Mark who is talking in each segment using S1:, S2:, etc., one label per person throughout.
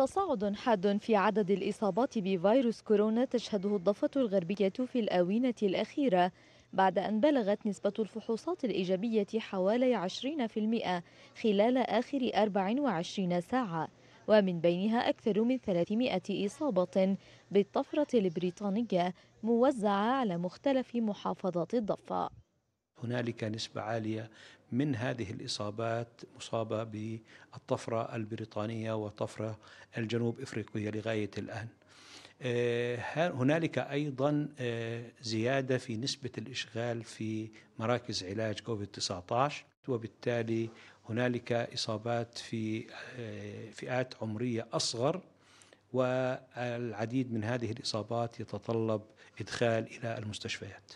S1: تصاعد حاد في عدد الإصابات بفيروس كورونا تشهده الضفة الغربية في الآونة الأخيرة بعد أن بلغت نسبة الفحوصات الإيجابية حوالي 20% خلال آخر 24 ساعة ومن بينها أكثر من 300 إصابة بالطفرة البريطانية موزعة على مختلف محافظات الضفة
S2: هنالك نسبة عالية من هذه الإصابات مصابة بالطفرة البريطانية وطفرة الجنوب إفريقية لغاية الآن آه، هنالك أيضا آه، زيادة في نسبة الإشغال في مراكز علاج كوفيد-19 وبالتالي هنالك إصابات في آه، فئات عمرية أصغر والعديد من هذه الإصابات يتطلب إدخال إلى المستشفيات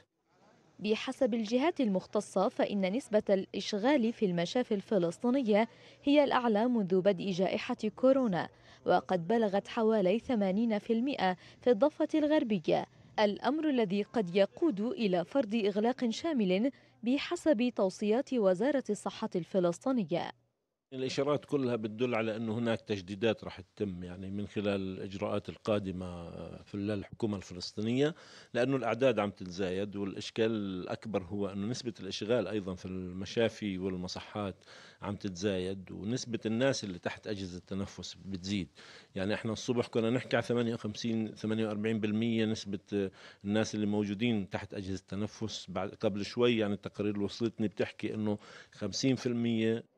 S1: بحسب الجهات المختصة فإن نسبة الإشغال في المشافي الفلسطينية هي الأعلى منذ بدء جائحة كورونا وقد بلغت حوالي 80% في الضفة الغربية الأمر الذي قد يقود إلى فرض إغلاق شامل بحسب توصيات وزارة الصحة الفلسطينية
S3: الإشارات كلها بتدل على انه هناك تجديدات راح تتم يعني من خلال الإجراءات القادمة في الحكومة الفلسطينية لأنه الأعداد عم تتزايد والإشكال الأكبر هو أنه نسبة الإشغال أيضا في المشافي والمصحات عم تتزايد ونسبة الناس اللي تحت أجهزة التنفس بتزيد يعني إحنا الصبح كنا نحكي على 58 48% نسبة الناس اللي موجودين تحت أجهزة التنفس بعد قبل شوي يعني التقارير اللي وصلتني بتحكي أنه 50%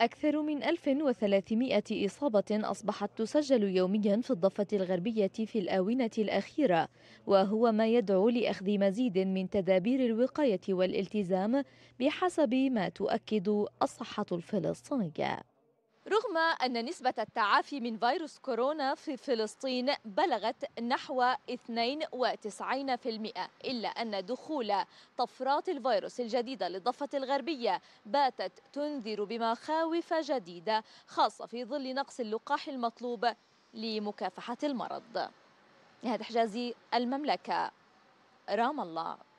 S1: أكثر من 1300 إصابة أصبحت تسجل يوميا في الضفة الغربية في الآونة الأخيرة وهو ما يدعو لأخذ مزيد من تدابير الوقاية والالتزام بحسب ما تؤكد الصحة الفلسطينية رغم أن نسبة التعافي من فيروس كورونا في فلسطين بلغت نحو 92% إلا أن دخول طفرات الفيروس الجديدة للضفة الغربية باتت تنذر بمخاوف جديدة خاصة في ظل نقص اللقاح المطلوب لمكافحة المرض نهاد حجازي المملكة رام الله